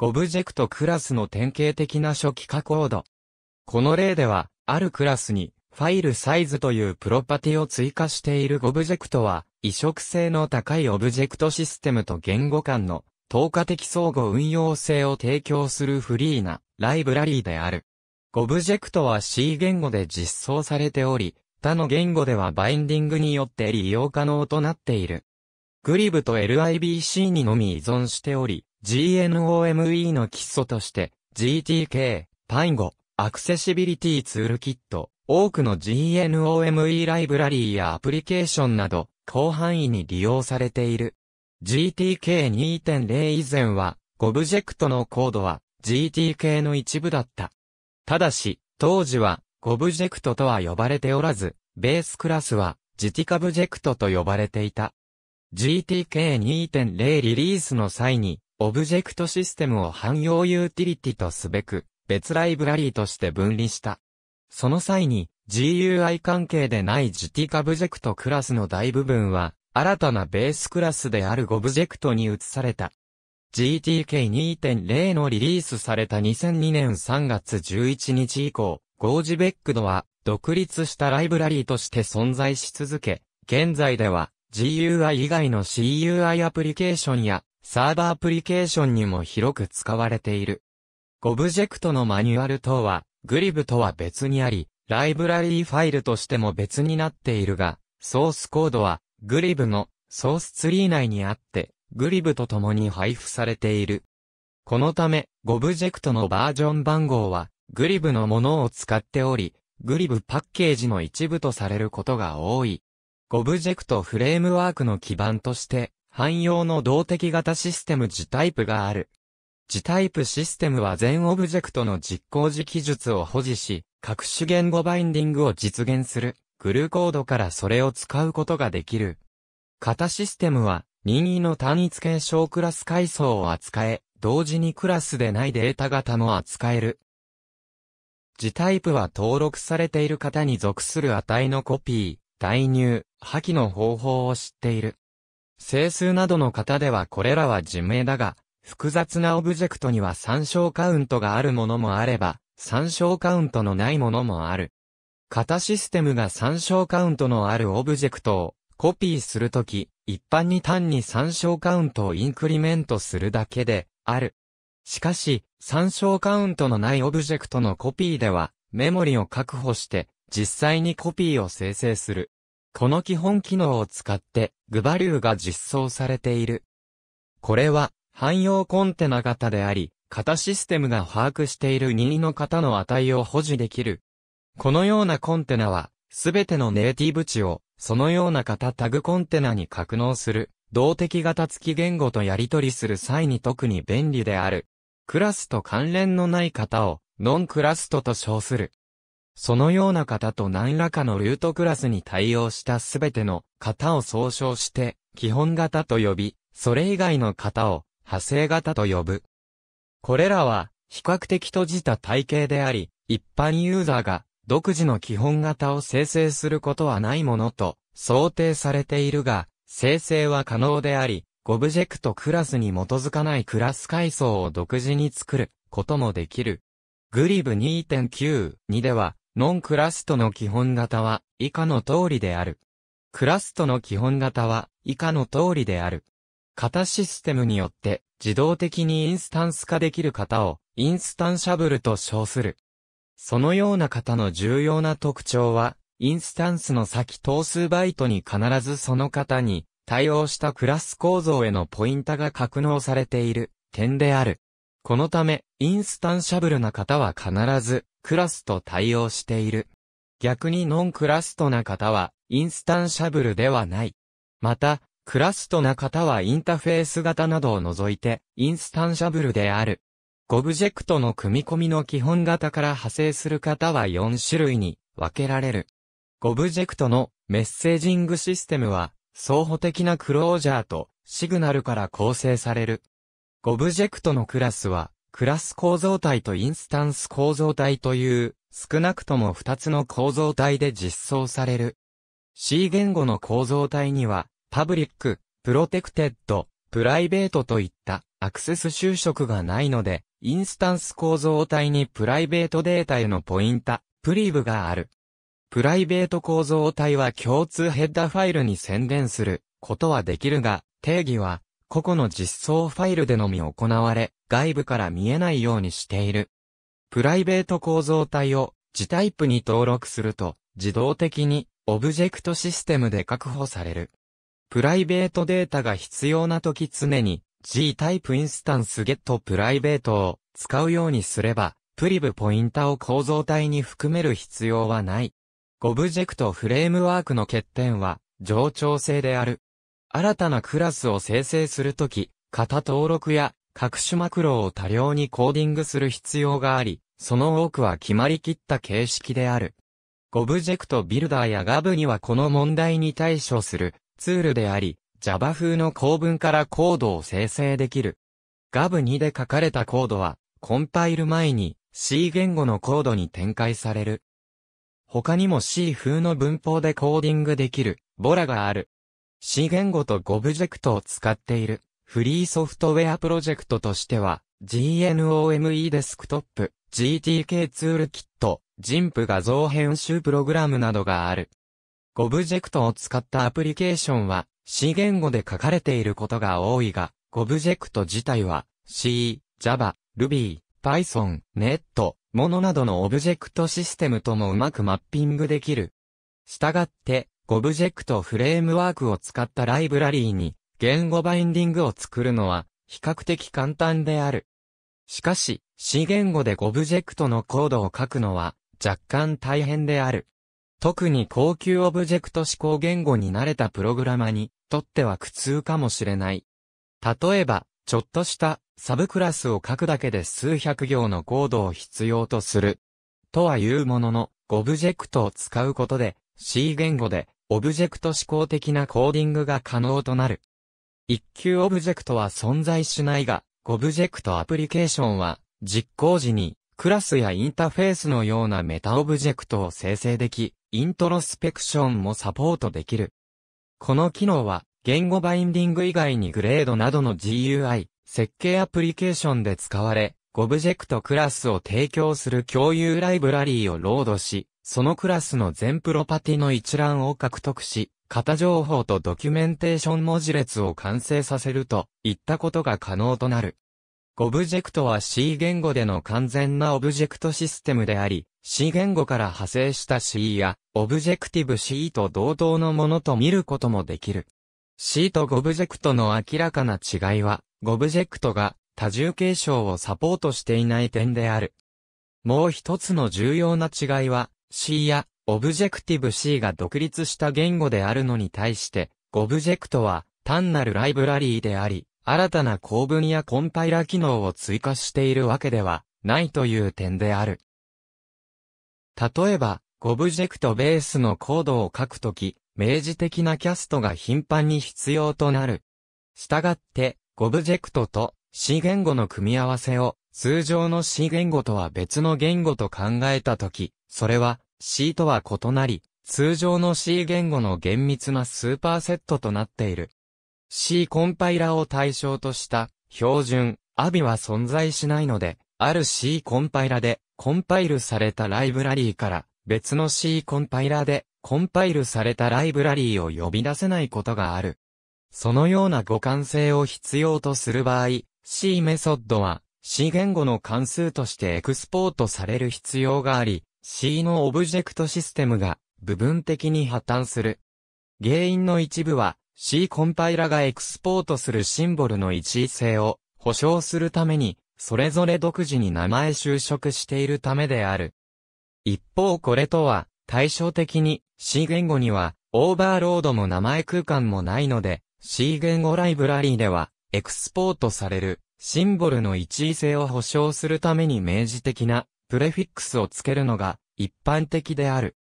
オブジェクトクラスの典型的な初期化コード。この例では、あるクラスに、ファイルサイズというプロパティを追加しているオブジェクトは、移植性の高いオブジェクトシステムと言語間の、透過的相互運用性を提供するフリーな、ライブラリーである。オブジェクトは C 言語で実装されており、他の言語ではバインディングによって利用可能となっている。グリブと LIBC にのみ依存しており、GNOME の基礎として GTK、Pygo、アクセシビリティツールキット、多くの GNOME ライブラリーやアプリケーションなど、広範囲に利用されている。GTK2.0 以前は、オブジェクトのコードは GTK の一部だった。ただし、当時は、オブジェクトとは呼ばれておらず、ベースクラスは、ジティカブジェクトと呼ばれていた。GTK2.0 リリースの際に、オブジェクトシステムを汎用ユーティリティとすべく、別ライブラリーとして分離した。その際に、GUI 関係でない g t カブジェクトクラスの大部分は、新たなベースクラスであるオブジェクトに移された。GTK2.0 のリリースされた2002年3月11日以降、ゴージベックドは独立したライブラリーとして存在し続け、現在では GUI 以外の CUI アプリケーションやサーバーアプリケーションにも広く使われている。オブジェクトのマニュアル等は、グリブとは別にあり、ライブラリーファイルとしても別になっているが、ソースコードは、グリブのソースツリー内にあって、グリブと共に配布されている。このため、オブジェクトのバージョン番号は、グリブのものを使っており、グリブパッケージの一部とされることが多い。オブジェクトフレームワークの基盤として、汎用の動的型システム自タイプがある。自タイプシステムは全オブジェクトの実行時技術を保持し、各種言語バインディングを実現する、グルーコードからそれを使うことができる。型システムは、任意の単一検証クラス階層を扱え、同時にクラスでないデータ型も扱える。自タイプは登録されている型に属する値のコピー、代入、破棄の方法を知っている。整数などの型ではこれらは自明だが、複雑なオブジェクトには参照カウントがあるものもあれば、参照カウントのないものもある。型システムが参照カウントのあるオブジェクトをコピーするとき、一般に単に参照カウントをインクリメントするだけである。しかし、参照カウントのないオブジェクトのコピーでは、メモリを確保して、実際にコピーを生成する。この基本機能を使って、グバリューが実装されている。これは、汎用コンテナ型であり、型システムが把握している任意の型の値を保持できる。このようなコンテナは、すべてのネイティブ値を、そのような型タグコンテナに格納する、動的型付き言語とやり取りする際に特に便利である。クラスと関連のない型を、ノンクラストと称する。そのような型と何らかのルートクラスに対応したすべての型を総称して、基本型と呼び、それ以外の型を派生型と呼ぶ。これらは、比較的閉じた体系であり、一般ユーザーが独自の基本型を生成することはないものと想定されているが、生成は可能であり、オブジェクトクラスに基づかないクラス階層を独自に作ることもできる。グリブ2.9.2では、ノンクラストの基本型は以下の通りである。クラストの基本型は以下の通りである。型システムによって自動的にインスタンス化できる型をインスタンシャブルと称する。そのような型の重要な特徴は、インスタンスの先等数バイトに必ずその型に対応したクラス構造へのポインタが格納されている点である。このため、インスタンシャブルな型は必ずクラスと対応している。逆にノンクラストな方は、インスタンシャブルではない。また、クラストな方はインターフェース型などを除いて、インスタンシャブルである。オブジェクトの組み込みの基本型から派生する方は4種類に分けられる。オブジェクトのメッセージングシステムは、相補的なクロージャーとシグナルから構成される。オブジェクトのクラスは、クラス構造体とインスタンス構造体という、少なくとも2つの構造体で実装される。C 言語の構造体には、パブリック、プロテクテッド、プライベートといったアクセス就職がないので、インスタンス構造体にプライベートデータへのポインタ、プリーブがある。プライベート構造体は共通ヘッダファイルに宣伝することはできるが、定義は個々の実装ファイルでのみ行われ、外部から見えないようにしている。プライベート構造体を自タイプに登録すると、自動的にオブジェクトシステムで確保される。プライベートデータが必要な時常に G タイプインスタンスゲットプライベートを使うようにすれば、プリブポインタを構造体に含める必要はない。オブジェクトフレームワークの欠点は、冗長性である。新たなクラスを生成するとき、型登録や各種マクロを多量にコーディングする必要があり、その多くは決まりきった形式である。オブジェクトビルダーや g a b にはこの問題に対処するツールであり、Java 風の構文からコードを生成できる。g a b 2で書かれたコードは、コンパイル前に C 言語のコードに展開される。他にも C 風の文法でコーディングできる、ボラがある。C 言語と g o b j e c t を使っているフリーソフトウェアプロジェクトとしては GNOME デスクトップ GTK ツールキットジ i m p 画像編集プログラムなどがある。g o b j e c t を使ったアプリケーションは C 言語で書かれていることが多いが g o b j e c t 自体は C、Java、Ruby、Python、Net、ものなどのオブジェクトシステムともうまくマッピングできる。したがって、オブジェクトフレームワークを使ったライブラリーに言語バインディングを作るのは比較的簡単である。しかし、C 言語でオブジェクトのコードを書くのは若干大変である。特に高級オブジェクト指向言語に慣れたプログラマにとっては苦痛かもしれない。例えば、ちょっとしたサブクラスを書くだけで数百行のコードを必要とする。とは言うものの、オブジェクトを使うことで C 言語でオブジェクト指向的なコーディングが可能となる。一級オブジェクトは存在しないが、オブジェクトアプリケーションは、実行時に、クラスやインターフェースのようなメタオブジェクトを生成でき、イントロスペクションもサポートできる。この機能は、言語バインディング以外にグレードなどの GUI、設計アプリケーションで使われ、オブジェクトクラスを提供する共有ライブラリーをロードし、そのクラスの全プロパティの一覧を獲得し、型情報とドキュメンテーション文字列を完成させるといったことが可能となる。オブジェクトは C 言語での完全なオブジェクトシステムであり、C 言語から派生した C や、オブジェクティブ C と同等のものと見ることもできる。C とオブジェクトの明らかな違いは、オブジェクトが多重継承をサポートしていない点である。もう一つの重要な違いは、C や、オブジェクティブ C が独立した言語であるのに対して、オブジェクトは単なるライブラリーであり、新たな構文やコンパイラ機能を追加しているわけではないという点である。例えば、オブジェクトベースのコードを書くとき、明示的なキャストが頻繁に必要となる。したがって、オブジェクトと C 言語の組み合わせを通常の C 言語とは別の言語と考えたとき、それは C とは異なり、通常の C 言語の厳密なスーパーセットとなっている。C コンパイラを対象とした標準、アビは存在しないので、ある C コンパイラでコンパイルされたライブラリーから別の C コンパイラでコンパイルされたライブラリーを呼び出せないことがある。そのような互換性を必要とする場合、C メソッドは C 言語の関数としてエクスポートされる必要があり、C のオブジェクトシステムが部分的に破綻する。原因の一部は C コンパイラがエクスポートするシンボルの一位性を保証するために、それぞれ独自に名前就職しているためである。一方これとは、対照的に C 言語にはオーバーロードも名前空間もないので、C 言語ライブラリーでは、エクスポートされるシンボルの一位性を保証するために明示的なプレフィックスを付けるのが一般的である。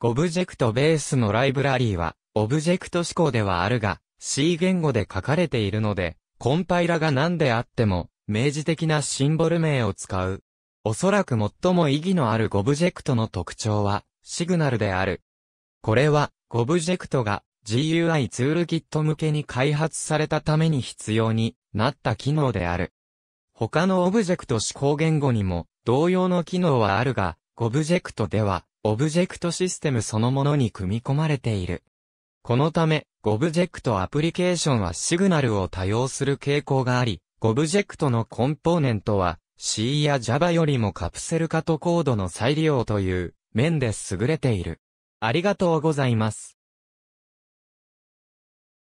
オブジェクトベースのライブラリーは、オブジェクト思考ではあるが、C 言語で書かれているので、コンパイラが何であっても、明示的なシンボル名を使う。おそらく最も意義のあるオブジェクトの特徴は、シグナルである。これは、オブジェクトが GUI ツールキット向けに開発されたために必要になった機能である。他のオブジェクト指向言語にも同様の機能はあるが、オブジェクトでは、オブジェクトシステムそのものに組み込まれている。このため、オブジェクトアプリケーションはシグナルを多用する傾向があり、オブジェクトのコンポーネントは C や Java よりもカプセル化とコードの再利用という面で優れている。ありがとうございます。